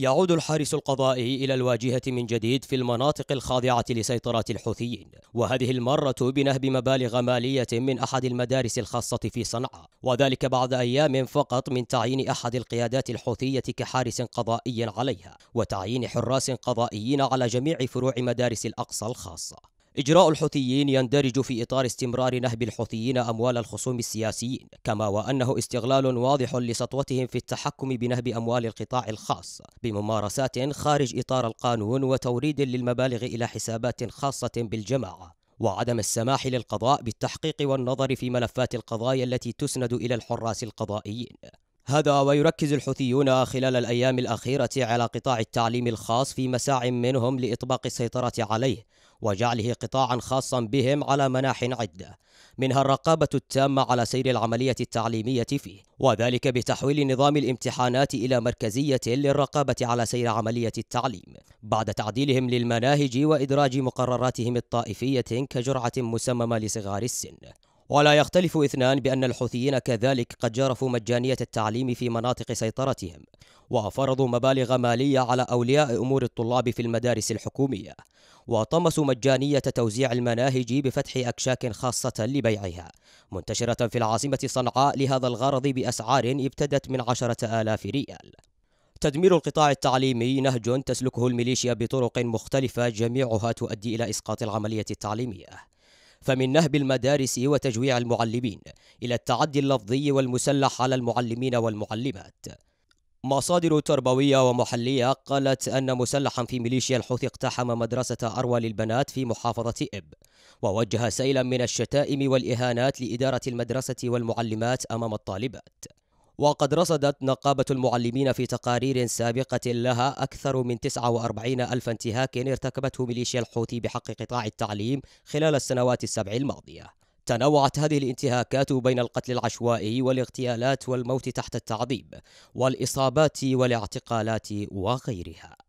يعود الحارس القضائي إلى الواجهة من جديد في المناطق الخاضعة لسيطرة الحوثيين وهذه المرة بنهب مبالغ مالية من أحد المدارس الخاصة في صنعاء وذلك بعد أيام فقط من تعيين أحد القيادات الحوثية كحارس قضائي عليها وتعيين حراس قضائيين على جميع فروع مدارس الأقصى الخاصة إجراء الحوثيين يندرج في إطار استمرار نهب الحوثيين أموال الخصوم السياسيين كما وأنه استغلال واضح لسطوتهم في التحكم بنهب أموال القطاع الخاص بممارسات خارج إطار القانون وتوريد للمبالغ إلى حسابات خاصة بالجماعة وعدم السماح للقضاء بالتحقيق والنظر في ملفات القضايا التي تسند إلى الحراس القضائيين هذا ويركز الحوثيون خلال الأيام الأخيرة على قطاع التعليم الخاص في مساع منهم لإطباق السيطرة عليه وجعله قطاعا خاصا بهم على مناح عدة منها الرقابة التامة على سير العملية التعليمية فيه وذلك بتحويل نظام الامتحانات إلى مركزية للرقابة على سير عملية التعليم بعد تعديلهم للمناهج وإدراج مقرراتهم الطائفية كجرعة مسممة لصغار السن ولا يختلف اثنان بأن الحوثيين كذلك قد جرفوا مجانية التعليم في مناطق سيطرتهم وفرضوا مبالغ مالية على أولياء أمور الطلاب في المدارس الحكومية وطمسوا مجانية توزيع المناهج بفتح أكشاك خاصة لبيعها منتشرة في العاصمة صنعاء لهذا الغرض بأسعار ابتدت من عشرة آلاف ريال تدمير القطاع التعليمي نهج تسلكه الميليشيا بطرق مختلفة جميعها تؤدي إلى إسقاط العملية التعليمية فمن نهب المدارس وتجويع المعلمين إلى التعدي اللفظي والمسلح على المعلمين والمعلمات مصادر تربوية ومحلية قالت أن مسلحا في ميليشيا الحوثي اقتحم مدرسة أروى للبنات في محافظة إب ووجه سيلا من الشتائم والإهانات لإدارة المدرسة والمعلمات أمام الطالبات وقد رصدت نقابة المعلمين في تقارير سابقة لها أكثر من 49 ألف انتهاك ارتكبته ميليشيا الحوثي بحق قطاع التعليم خلال السنوات السبع الماضية تنوعت هذه الانتهاكات بين القتل العشوائي والاغتيالات والموت تحت التعذيب والإصابات والاعتقالات وغيرها